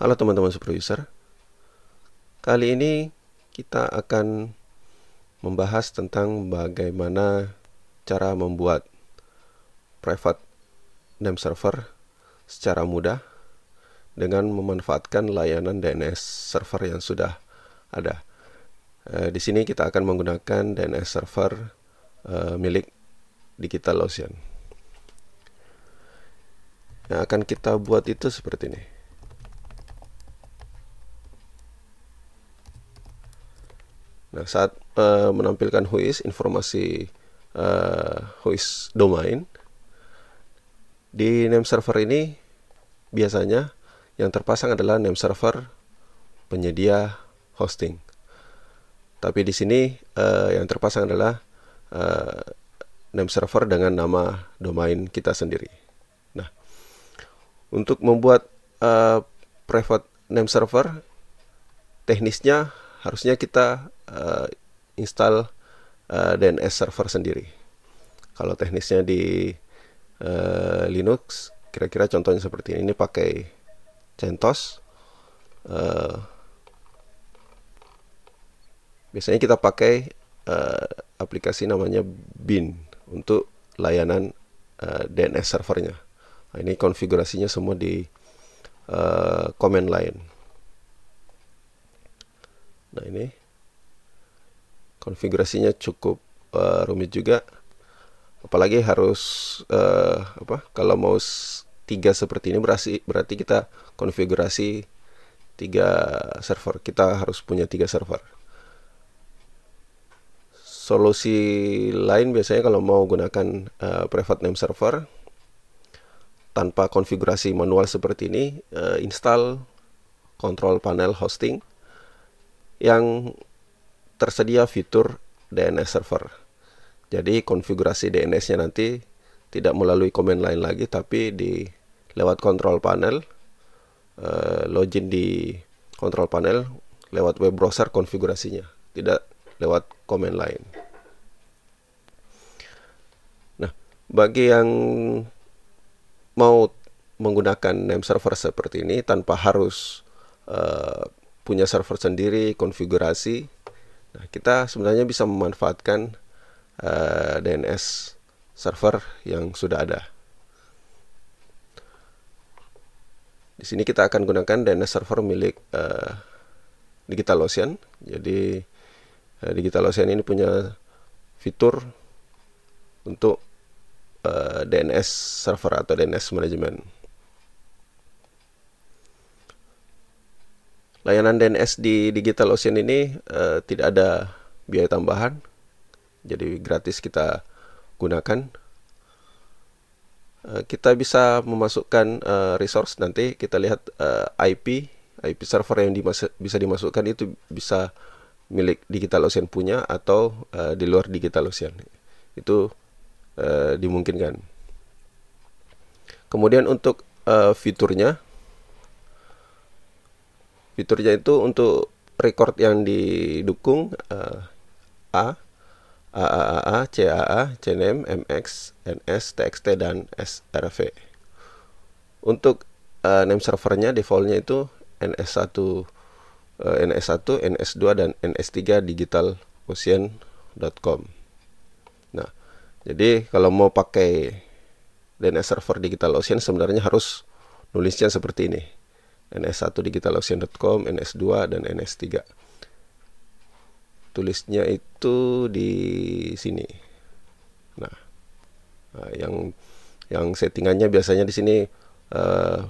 Halo teman-teman user Kali ini kita akan membahas tentang bagaimana cara membuat private name server secara mudah dengan memanfaatkan layanan DNS server yang sudah ada. Eh, di sini kita akan menggunakan DNS server e, milik DigitalOcean. Yang akan kita buat itu seperti ini. Nah, saat uh, menampilkan whois informasi uh, eh, whois domain di name server ini biasanya yang terpasang adalah name server penyedia hosting. Tapi di sini uh, yang terpasang adalah uh, name server dengan nama domain kita sendiri. Nah, untuk membuat uh, private name server teknisnya harusnya kita uh, install uh, eh, DNS server sendiri. Kalau teknisnya di uh, Linux, kira-kira contohnya seperti ini, ini pakai CentOS. Uh, biasanya kita pakai uh, aplikasi namanya bin untuk layanan uh, DNS servernya. Nah, ini konfigurasinya semua di uh, command line nah ini konfigurasinya cukup uh, rumit juga apalagi harus uh, apa kalau mau tiga seperti ini berarti berarti kita konfigurasi tiga server kita harus punya tiga server solusi lain biasanya kalau mau gunakan uh, private name server tanpa konfigurasi manual seperti ini uh, install control panel hosting yang tersedia fitur DNS server. Jadi konfigurasi DNS-nya nanti tidak melalui command line lagi tapi di lewat control panel uh, login di control panel lewat web browser konfigurasinya, tidak lewat command line. Nah, bagi yang mau menggunakan name server seperti ini tanpa harus uh, punya server sendiri, konfigurasi. Nah, kita sebenarnya bisa memanfaatkan uh, eh, DNS server yang sudah ada. Di sini kita akan gunakan DNS server milik uh, eh, DigitalOcean. Jadi uh, eh, DigitalOcean ini punya fitur untuk uh, DNS server atau DNS management. Layanan DNS di Digital Ocean ini uh, tidak ada biaya tambahan, jadi gratis kita gunakan. Uh, kita bisa memasukkan uh, resource nanti kita lihat uh, IP IP server yang dimas bisa dimasukkan itu bisa milik Digital Ocean punya atau uh, di luar Digital Ocean itu uh, dimungkinkan. Kemudian untuk uh, fiturnya fiturnya itu untuk record yang didukung uh, A AAAA, CAA, CNM, MX, NS, TXT dan SRV. Untuk uh, name servernya defaultnya itu NS1 uh, eh, NS1, NS2 dan NS3 digitalocean.com. Nah, jadi kalau mau pakai DNS server Digital Ocean sebenarnya harus nulisnya seperti ini. NS1 digitalocean.com, NS2 dan NS3. Tulisnya itu di sini. Nah, nah, yang yang settingannya biasanya di sini uh,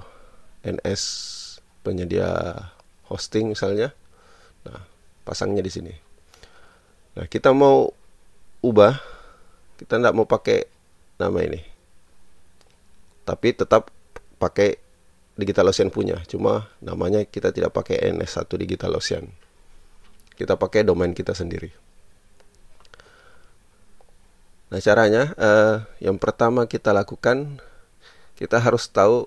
eh, NS penyedia hosting misalnya. Nah, pasangnya di sini. Nah, kita mau ubah kita tidak mau pakai nama ini. Tapi tetap pakai Digital Ocean punya, cuma namanya kita tidak pakai NS1 Digital Ocean. Kita pakai domain kita sendiri. Nah, caranya eh, yang pertama kita lakukan kita harus tahu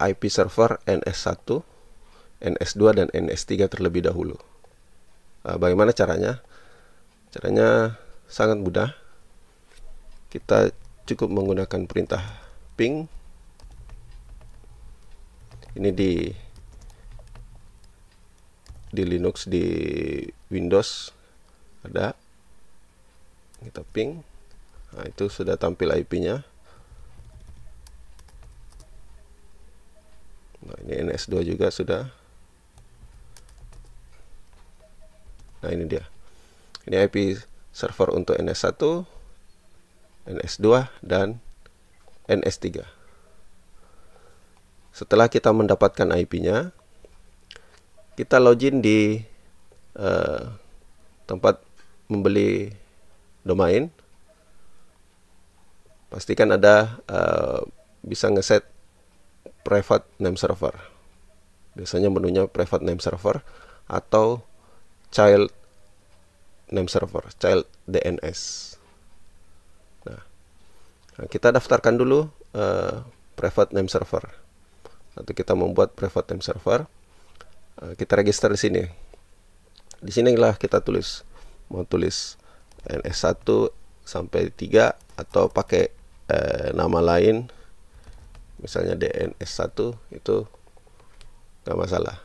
IP server NS1, NS2 dan NS3 terlebih dahulu. Eh, bagaimana caranya? Caranya sangat mudah. Kita cukup menggunakan perintah ping ini di di Linux di Windows ada kita ping nah, itu sudah tampil IP-nya nah ini NS2 juga sudah nah ini dia ini IP server untuk NS1 NS2 dan NS3 setelah kita mendapatkan IP-nya, kita login di uh, tempat membeli domain. Pastikan ada uh, bisa ngeset private name server. Biasanya menunya private name server atau child name server, child DNS. Nah, kita daftarkan dulu uh, private name server atau kita membuat private time server eh, kita register di sini di sinilah kita tulis mau tulis NS1 sampai 3 atau pakai eh, nama lain misalnya DNS1 itu nggak masalah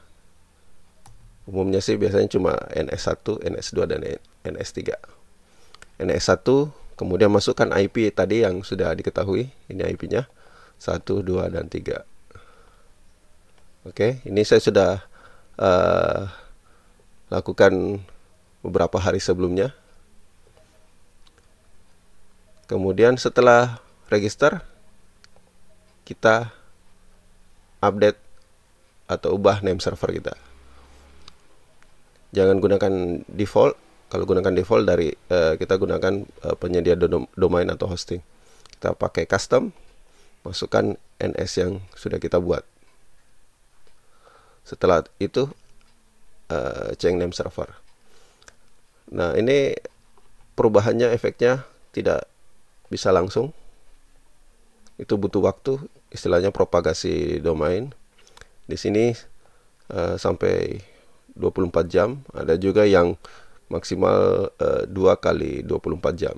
umumnya sih biasanya cuma NS1, NS2 dan NS3 NS1 kemudian masukkan IP tadi yang sudah diketahui ini IP-nya 1, 2 dan 3 Oke, okay, ini saya sudah uh, lakukan beberapa hari sebelumnya. Kemudian setelah register, kita update atau ubah name server kita. Jangan gunakan default. Kalau gunakan default dari uh, kita gunakan uh, penyedia domain atau hosting. Kita pakai custom, masukkan NS yang sudah kita buat setelah itu uh, eh, change name server nah ini perubahannya efeknya tidak bisa langsung itu butuh waktu istilahnya propagasi domain di sini uh, sampai 24 jam ada juga yang maksimal eh, dua uh, kali 24 jam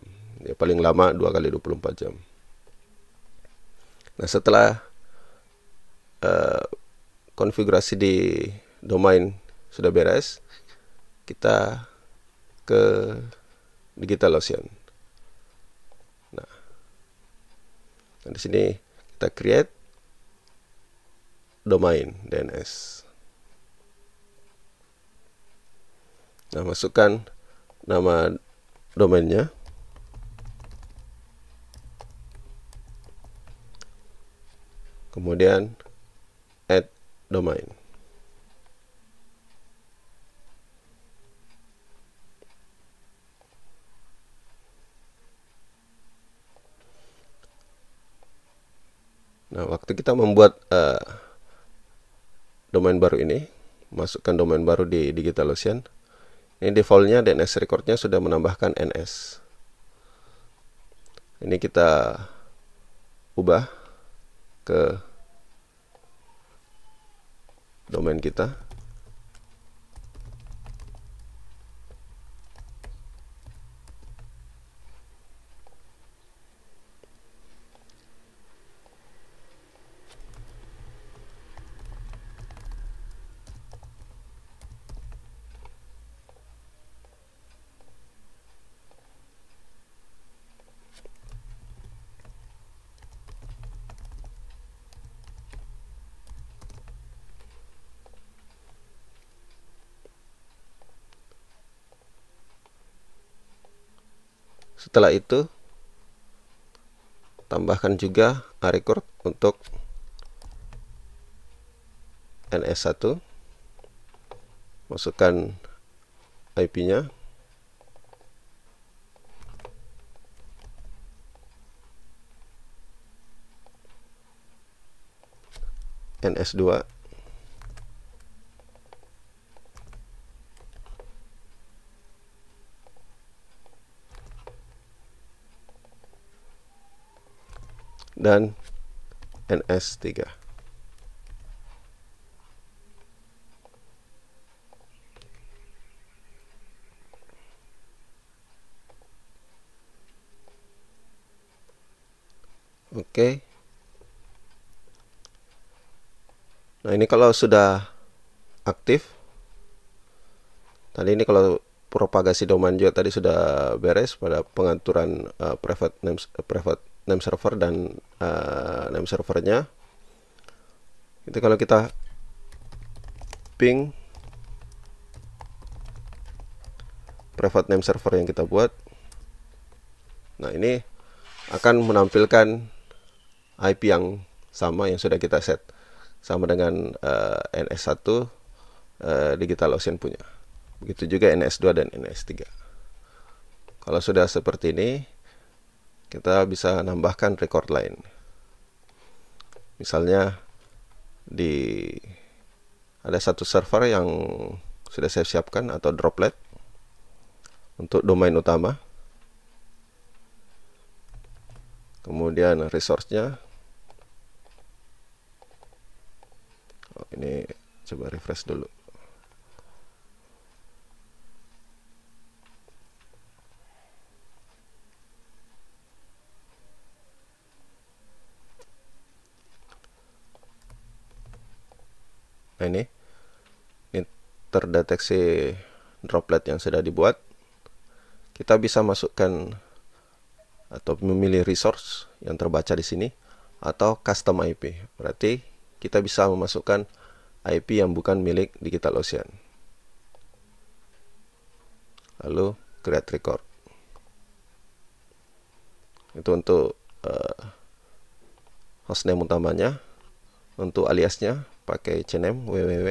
ya paling lama dua kali 24 jam nah setelah uh, konfigurasi di domain sudah beres kita ke ocean. nah, nah di sini kita create domain DNS nah masukkan nama domainnya kemudian domain. Nah, waktu kita membuat uh, domain baru ini, masukkan domain baru di DigitalOcean. Ini defaultnya DNS recordnya sudah menambahkan NS. Ini kita ubah ke domain kita setelah itu tambahkan juga record untuk NS1 masukkan IP nya NS2 dan NS3. Oke. Nah, ini kalau sudah aktif tadi ini kalau propagasi domain juga tadi sudah beres pada pengaturan uh, private names uh, private name server dan uh, name servernya itu kalau kita ping private name server yang kita buat nah ini akan menampilkan IP yang sama yang sudah kita set sama dengan uh, eh, NS1 uh, eh, DigitalOcean punya begitu juga NS2 dan NS3 kalau sudah seperti ini kita bisa nambahkan record lain misalnya di ada satu server yang sudah saya siapkan atau droplet untuk domain utama kemudian resource-nya oh, ini coba refresh dulu Nah, ini terdeteksi droplet yang sudah dibuat kita bisa masukkan atau memilih resource yang terbaca di sini atau custom IP berarti kita bisa memasukkan IP yang bukan milik digital ocean lalu create record itu untuk uh, hostname utamanya untuk aliasnya pakai cnm www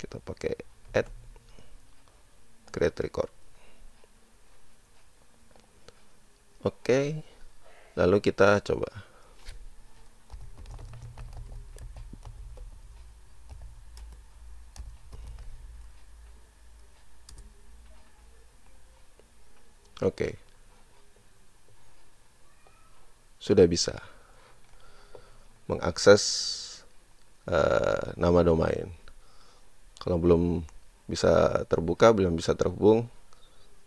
kita pakai add create record oke okay. lalu kita coba Oke. Okay. Sudah bisa mengakses uh, nama domain. Kalau belum bisa terbuka, belum bisa terhubung,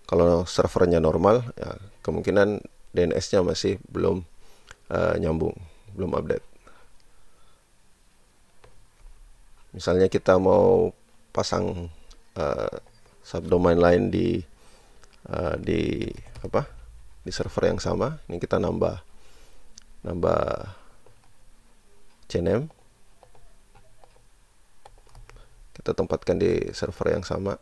kalau servernya normal, ya, kemungkinan DNS-nya masih belum uh, nyambung, belum update. Misalnya kita mau pasang uh, subdomain lain di uh, di apa? di server yang sama, ini kita nambah nambah CNAME kita tempatkan di server yang sama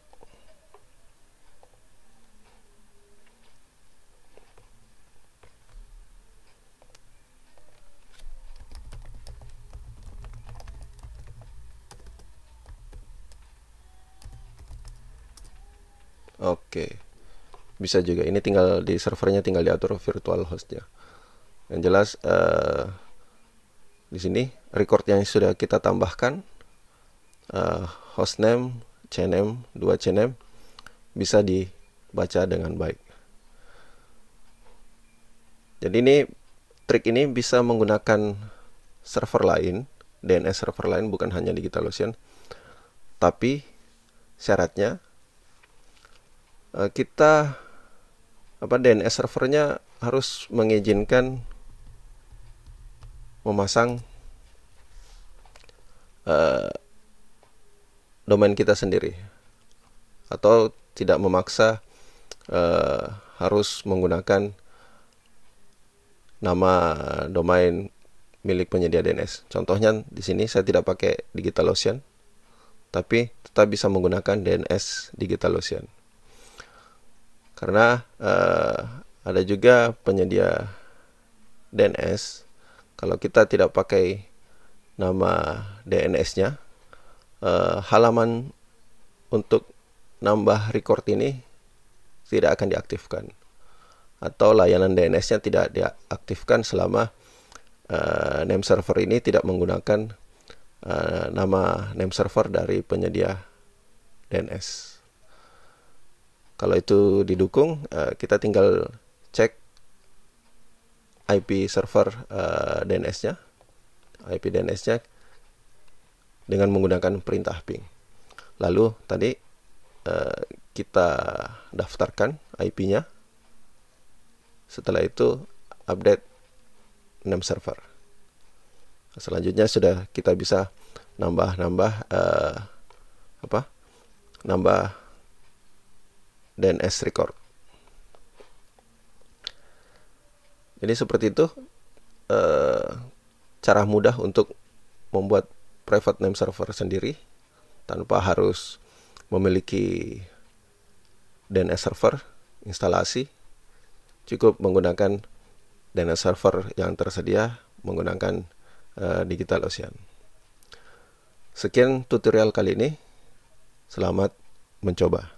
Oke. Bisa juga ini tinggal di servernya tinggal diatur virtual hostnya. Yang jelas uh, di sini record yang sudah kita tambahkan uh, eh, hostname CNM 2 CNM bisa dibaca dengan baik jadi ini trik ini bisa menggunakan server lain DNS server lain bukan hanya DigitalOcean tapi syaratnya uh, kita apa DNS servernya harus mengizinkan memasang uh, domain kita sendiri atau tidak memaksa uh, harus menggunakan nama domain milik penyedia DNS. Contohnya di sini saya tidak pakai DigitalOcean, tapi tetap bisa menggunakan DNS DigitalOcean. Karena uh, ada juga penyedia DNS kalau kita tidak pakai nama DNS-nya eh, halaman untuk nambah record ini tidak akan diaktifkan atau layanan DNS-nya tidak diaktifkan selama uh, name server ini tidak menggunakan uh, nama name server dari penyedia DNS. Kalau itu didukung, uh, kita tinggal cek IP server uh, eh, DNS-nya, IP DNS-nya dengan menggunakan perintah ping. Lalu tadi uh, kita daftarkan IP-nya. Setelah itu update name server. Selanjutnya sudah kita bisa nambah-nambah uh, apa? Nambah DNS record. Jadi seperti itu uh, cara mudah untuk membuat private name server sendiri tanpa harus memiliki DNS server instalasi. Cukup menggunakan DNS server yang tersedia menggunakan uh, Digital Ocean. Sekian tutorial kali ini. Selamat mencoba.